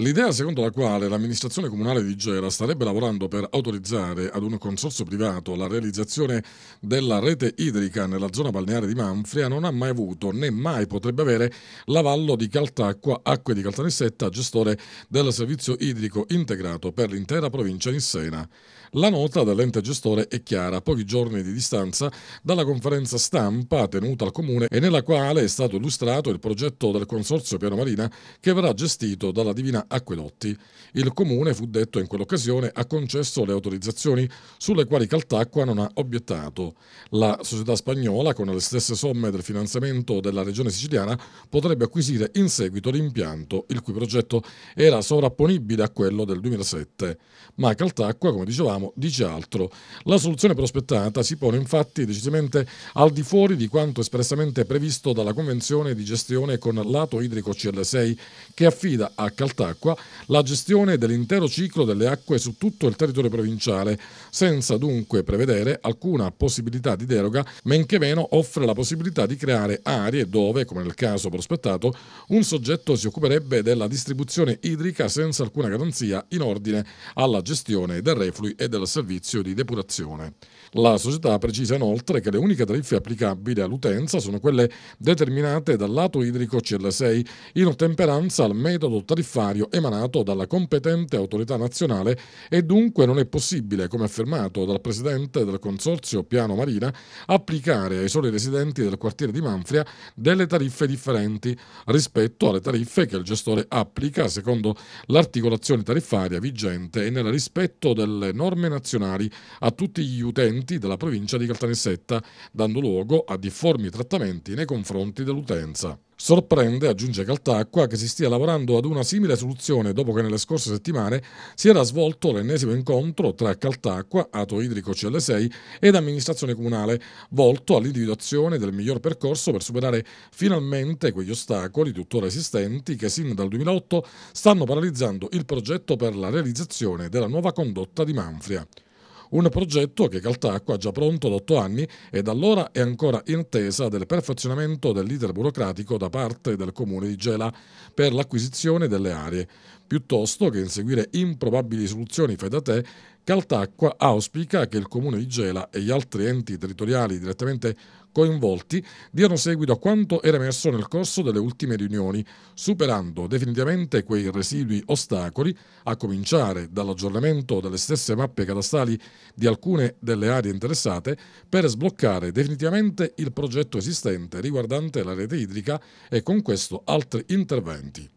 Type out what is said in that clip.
L'idea secondo la quale l'amministrazione comunale di Gera starebbe lavorando per autorizzare ad un consorzio privato la realizzazione della rete idrica nella zona balneare di Manfria non ha mai avuto né mai potrebbe avere l'avallo di Caltacqua Acque di Caltanissetta, gestore del servizio idrico integrato per l'intera provincia di Sena. La nota dell'ente gestore è chiara, pochi giorni di distanza dalla conferenza stampa tenuta al comune e nella quale è stato illustrato il progetto del consorzio Piano Marina che verrà gestito dalla Divina acquedotti. Il comune, fu detto in quell'occasione, ha concesso le autorizzazioni sulle quali Caltacqua non ha obiettato. La società spagnola, con le stesse somme del finanziamento della regione siciliana, potrebbe acquisire in seguito l'impianto, il cui progetto era sovrapponibile a quello del 2007. Ma Caltacqua, come dicevamo, dice altro. La soluzione prospettata si pone infatti decisamente al di fuori di quanto espressamente previsto dalla Convenzione di gestione con lato idrico CL6 che affida a Caltacqua dell'acqua la gestione dell'intero ciclo delle acque su tutto il territorio provinciale, senza dunque prevedere alcuna possibilità di deroga, men che meno offre la possibilità di creare aree dove, come nel caso prospettato, un soggetto si occuperebbe della distribuzione idrica senza alcuna garanzia in ordine alla gestione del reflui e del servizio di depurazione. La società precisa inoltre che le uniche tariffe applicabili all'utenza sono quelle determinate dal lato idrico CL6 in ottemperanza al metodo tariffario emanato dalla competente autorità nazionale e dunque non è possibile, come affermato dal presidente del consorzio Piano Marina, applicare ai soli residenti del quartiere di Manfria delle tariffe differenti rispetto alle tariffe che il gestore applica secondo l'articolazione tariffaria vigente e nel rispetto delle norme nazionali a tutti gli utenti della provincia di Caltanissetta, dando luogo a difformi trattamenti nei confronti dell'utenza. Sorprende, aggiunge Caltacqua, che si stia lavorando ad una simile soluzione dopo che nelle scorse settimane si era svolto l'ennesimo incontro tra Caltacqua, Ato Idrico CL6 ed amministrazione comunale, volto all'individuazione del miglior percorso per superare finalmente quegli ostacoli tuttora esistenti che sin dal 2008 stanno paralizzando il progetto per la realizzazione della nuova condotta di Manfria. Un progetto che Caltacqua ha già pronto da otto anni e da allora è ancora in attesa del perfezionamento dell'iter burocratico da parte del comune di Gela per l'acquisizione delle aree. Piuttosto che inseguire improbabili soluzioni fai da te, Caltacqua auspica che il comune di Gela e gli altri enti territoriali direttamente coinvolti diano seguito a quanto era emerso nel corso delle ultime riunioni, superando definitivamente quei residui ostacoli, a cominciare dall'aggiornamento delle stesse mappe cadastali di alcune delle aree interessate, per sbloccare definitivamente il progetto esistente riguardante la rete idrica e con questo altri interventi.